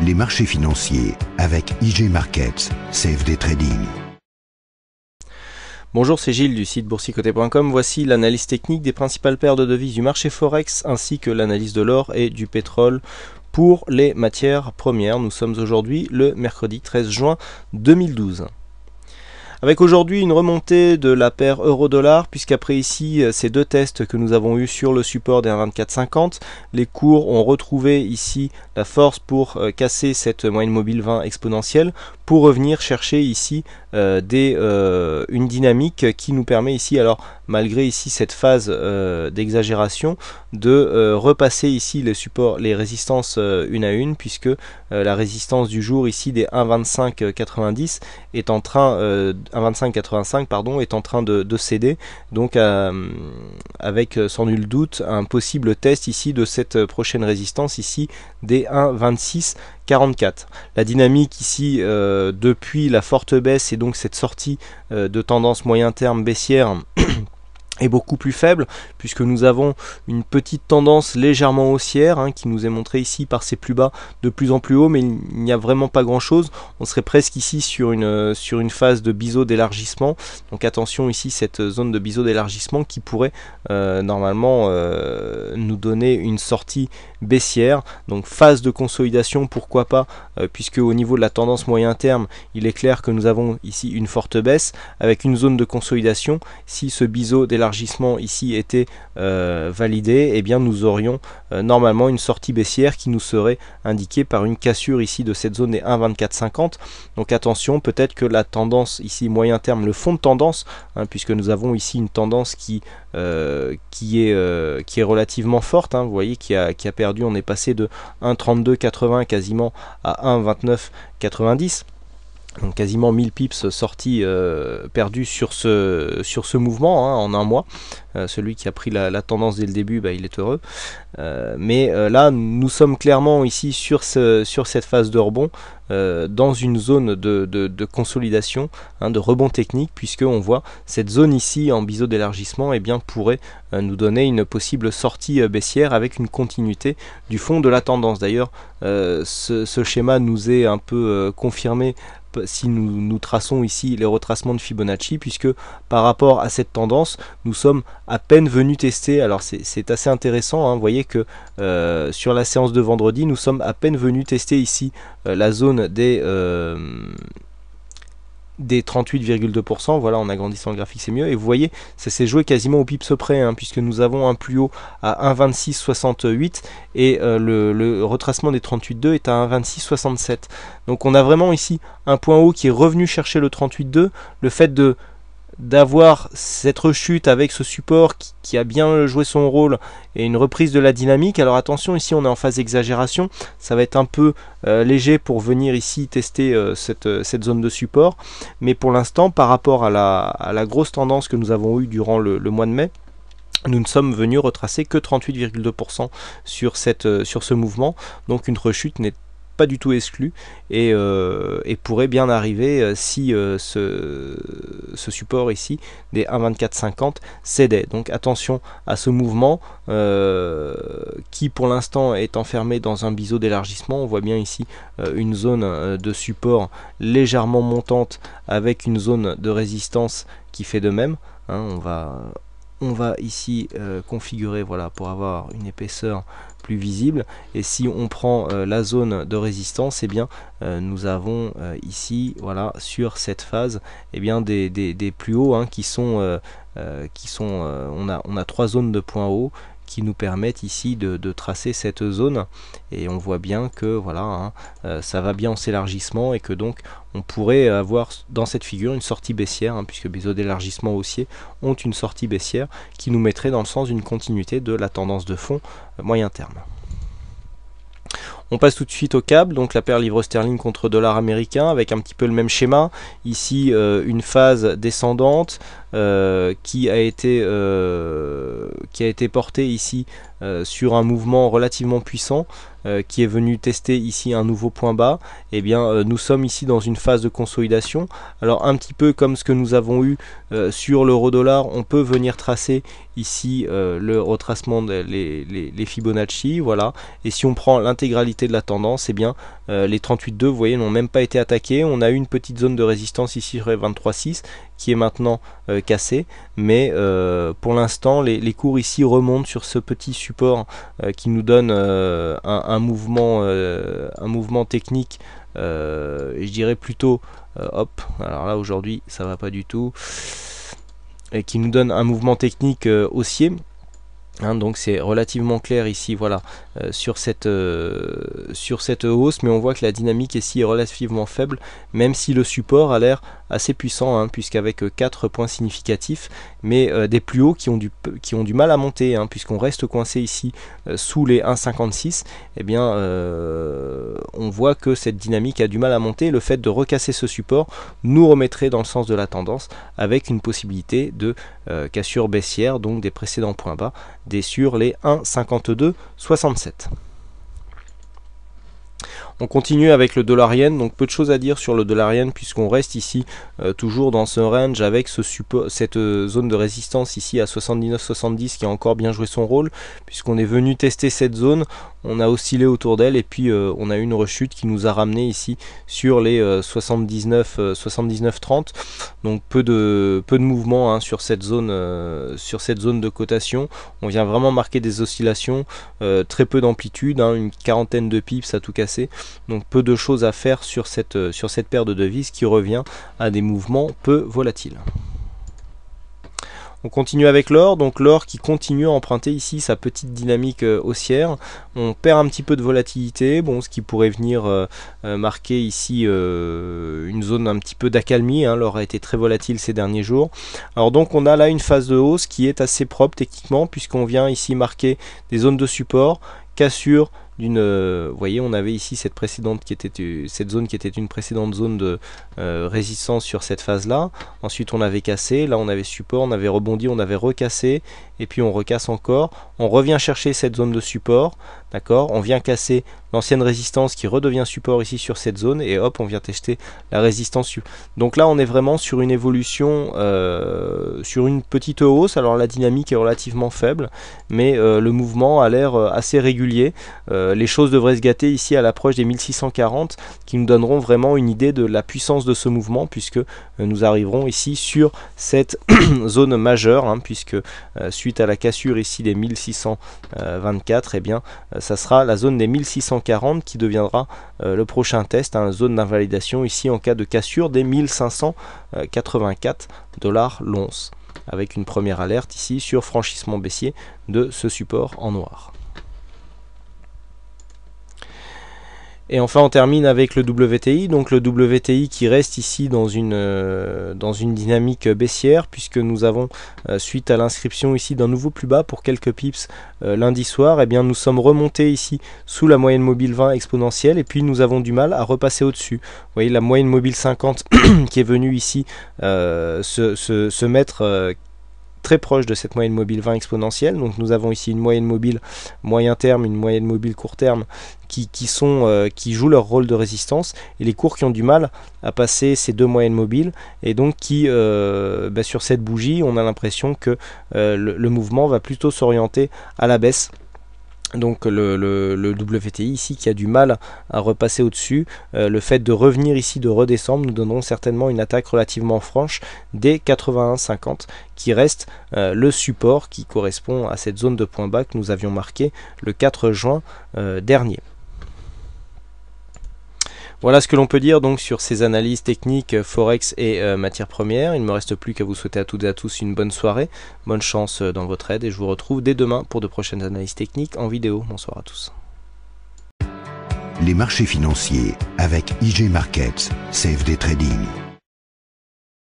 les marchés financiers avec IG Markets, CFD Trading. Bonjour, c'est Gilles du site boursicoté.com. Voici l'analyse technique des principales paires de devises du marché Forex ainsi que l'analyse de l'or et du pétrole pour les matières premières. Nous sommes aujourd'hui le mercredi 13 juin 2012. Avec aujourd'hui une remontée de la paire euro-dollar, puisqu'après ici euh, ces deux tests que nous avons eus sur le support des 1,2450, les cours ont retrouvé ici la force pour euh, casser cette moyenne mobile 20 exponentielle pour revenir chercher ici euh, des, euh, une dynamique qui nous permet ici, alors malgré ici cette phase euh, d'exagération, de repasser ici les supports, les résistances une à une, puisque la résistance du jour ici des 1,2590 est en train 1,2585 pardon est en train de, de céder, donc avec sans nul doute un possible test ici de cette prochaine résistance ici des 1,26 la dynamique ici, euh, depuis la forte baisse et donc cette sortie euh, de tendance moyen terme baissière est beaucoup plus faible puisque nous avons une petite tendance légèrement haussière hein, qui nous est montrée ici par ses plus bas de plus en plus haut mais il n'y a vraiment pas grand chose on serait presque ici sur une, euh, sur une phase de biseau d'élargissement donc attention ici cette zone de biseau d'élargissement qui pourrait euh, normalement euh, nous donner une sortie baissière donc phase de consolidation pourquoi pas puisque au niveau de la tendance moyen terme il est clair que nous avons ici une forte baisse avec une zone de consolidation si ce biseau d'élargissement ici était euh, validé, et eh bien nous aurions euh, normalement une sortie baissière qui nous serait indiquée par une cassure ici de cette zone des 1,2450. Donc attention, peut-être que la tendance ici moyen terme, le fond de tendance, hein, puisque nous avons ici une tendance qui, euh, qui, est, qui est relativement forte, hein, vous voyez qui a, qui a perdu, on est passé de 1,3280 quasiment à 1,2990 donc quasiment 1000 pips sortis euh, perdus sur ce, sur ce mouvement hein, en un mois. Euh, celui qui a pris la, tendance dès le début, bah, il est heureux. Euh, mais là, nous sommes clairement ici sur, ce, sur cette phase de rebond, dans une zone de, consolidation, hein, de rebond technique, puisque on voit cette zone ici en biseau d'élargissement eh bien, pourrait nous donner une possible sortie baissière avec une continuité du fond de la tendance. D'ailleurs, ce, ce, schéma nous est un peu confirmé si nous, nous traçons ici les retracements de Fibonacci, puisque par rapport à cette tendance, nous sommes à peine venus tester. Alors c'est assez intéressant, hein. vous voyez que euh, sur la séance de vendredi, nous sommes à peine venus tester ici euh, la zone des... Euh, des 38,2%. Voilà, en agrandissant le graphique, c'est mieux. Et vous voyez, ça s'est joué quasiment au pips près, hein, puisque nous avons un plus haut à 1,2668 et euh, le, le, retracement des 38,2 est à 1,2667. Donc on a vraiment ici un point haut qui est revenu chercher le 38,2. Le fait de d'avoir cette rechute avec ce support qui, a bien joué son rôle et une reprise de la dynamique. Alors attention, ici on est en phase d'exagération ça va être un peu euh, léger pour venir ici tester euh, euh, cette, zone de support, mais pour l'instant par rapport à la, grosse tendance que nous avons eue durant le, mois de mai, nous ne sommes venus retracer que 38,2% sur, cette, sur ce mouvement, donc une rechute n'est pas du tout exclu et, euh, pourrait bien arriver euh, si euh, ce, ce, support ici des 1,2450 cédait. Donc attention à ce mouvement qui pour l'instant est enfermé dans un biseau d'élargissement. On voit bien ici une zone de support légèrement montante avec une zone de résistance qui fait de même. Hein. on va on va ici euh, configurer voilà pour avoir une épaisseur plus visible et si on prend euh, la zone de résistance et eh bien euh, nous avons ici voilà sur cette phase et eh bien des, plus hauts hein, qui sont qui sont on a on a trois zones de points hauts qui nous permettent ici de, tracer cette zone et on voit bien que voilà hein, euh, ça va bien en s'élargissement et que donc on pourrait avoir dans cette figure une sortie baissière hein, puisque les eaux d'élargissement haussiers ont une sortie baissière qui nous mettrait dans le sens d'une continuité de la tendance de fond euh, moyen terme. On passe tout de suite au câble, donc la paire livre sterling contre dollar américain avec un petit peu le même schéma. Ici euh, une phase descendante, euh, qui, a été, euh, qui a été porté ici euh, sur un mouvement relativement puissant qui est venu tester ici un nouveau point bas, et eh bien nous sommes ici dans une phase de consolidation. Alors un petit peu comme ce que nous avons eu sur l'euro dollar, on peut venir tracer ici le retracement des les, Fibonacci, voilà. Et si on prend l'intégralité de la tendance, et eh bien les 38.2, vous voyez, n'ont même pas été attaqués. On a eu une petite zone de résistance ici sur les 23.6 qui est maintenant euh, cassé. Mais euh, pour l'instant, les, cours ici remontent sur ce petit support euh, qui nous donne un, un, mouvement, un mouvement technique, je dirais plutôt, hop, alors là aujourd'hui ça va pas du tout, et qui nous donne un mouvement technique haussier Hein, donc c'est relativement clair ici, voilà, euh, sur, cette, euh, sur cette hausse, mais on voit que la dynamique ici est relativement faible, même si le support a l'air assez puissant, hein, puisqu'avec 4 euh, points significatifs, mais des plus hauts qui ont du, qui ont du mal à monter, hein, puisqu'on reste coincé ici sous les 1,56, eh bien on voit que cette dynamique a du mal à monter, le fait de recasser ce support nous remettrait dans le sens de la tendance, avec une possibilité de euh, cassure baissière donc des précédents points bas, des sur les 1,52,67. On continue avec le dollar donc peu de choses à dire sur le dollar puisqu'on reste ici euh, toujours dans ce range avec ce support, cette euh, zone de résistance ici à 79,70 qui a encore bien joué son rôle puisqu'on est venu tester cette zone, on a oscillé autour d'elle et puis euh, on a eu une rechute qui nous a ramené ici sur les 79, 79 30 donc peu de peu de mouvement hein, sur cette zone sur cette zone de cotation. On vient vraiment marquer des oscillations, très peu d'amplitude, hein, une quarantaine de pips à tout casser. Donc peu de choses à faire sur cette, euh, sur cette paire de devises qui revient à des mouvements peu volatiles. On continue avec l'or, donc l'or qui continue à emprunter ici sa petite dynamique euh, haussière. On perd un petit peu de volatilité, bon, ce qui pourrait venir euh, marquer ici une zone un petit peu d'accalmie. Hein. L'or a été très volatile ces derniers jours. Alors donc on a là une phase de hausse qui est assez propre techniquement puisqu'on vient ici marquer des zones de support, cassure, d'une. Euh, vous voyez, on avait ici cette précédente qui était euh, cette zone qui était une précédente zone de euh, résistance sur cette phase-là. Ensuite, on avait cassé. Là, on avait support, on avait rebondi, on avait recassé, et puis on recasse encore. On revient chercher cette zone de support, d'accord. On vient casser, l'ancienne résistance qui redevient support ici sur cette zone et hop on vient tester la résistance donc là on est vraiment sur une évolution euh, sur une petite hausse alors la dynamique est relativement faible mais euh, le mouvement a l'air euh, assez régulier les choses devraient se gâter ici à l'approche des 1640 qui nous donneront vraiment une idée de la puissance de ce mouvement puisque nous arriverons ici sur cette zone majeure, hein, puisque euh, suite à la cassure ici des 1624, et euh, eh bien, euh, ça sera la zone des 1640 qui deviendra le prochain test, hein, zone d'invalidation ici en cas de cassure des 1584 dollars l'once avec une première alerte ici sur franchissement baissier de ce support en noir. Et enfin, on termine avec le WTI. Donc le WTI qui reste ici dans une, euh, dans une dynamique baissière, puisque nous avons, euh, suite à l'inscription ici d'un nouveau plus bas pour quelques pips euh, lundi soir, et eh bien nous sommes remontés ici sous la moyenne mobile 20 exponentielle, et puis nous avons du mal à repasser au-dessus. Vous voyez la moyenne mobile 50 qui est venue ici se, se, se, mettre très proche de cette moyenne mobile 20 exponentielle. Donc nous avons ici une moyenne mobile moyen terme, une moyenne mobile court terme qui, qui, sont, euh, qui jouent leur rôle de résistance et les cours qui ont du mal à passer ces deux moyennes mobiles et donc qui euh, bah, sur cette bougie on a l'impression que euh, le, mouvement va plutôt s'orienter à la baisse donc le, le, WTI ici qui a du mal à repasser au-dessus. Euh, le fait de revenir ici, de redescendre, nous donnerons certainement une attaque relativement franche des 81,50 qui reste euh, le support qui correspond à cette zone de point bas que nous avions marqué le 4 juin euh, dernier. Voilà ce que l'on peut dire donc sur ces analyses techniques euh, forex et euh, matières premières. Il ne me reste plus qu'à vous souhaiter à toutes et à tous une bonne soirée, bonne chance euh, dans votre aide et je vous retrouve dès demain pour de prochaines analyses techniques en vidéo. Bonsoir à tous. Les marchés financiers avec IG Markets, Save Trading.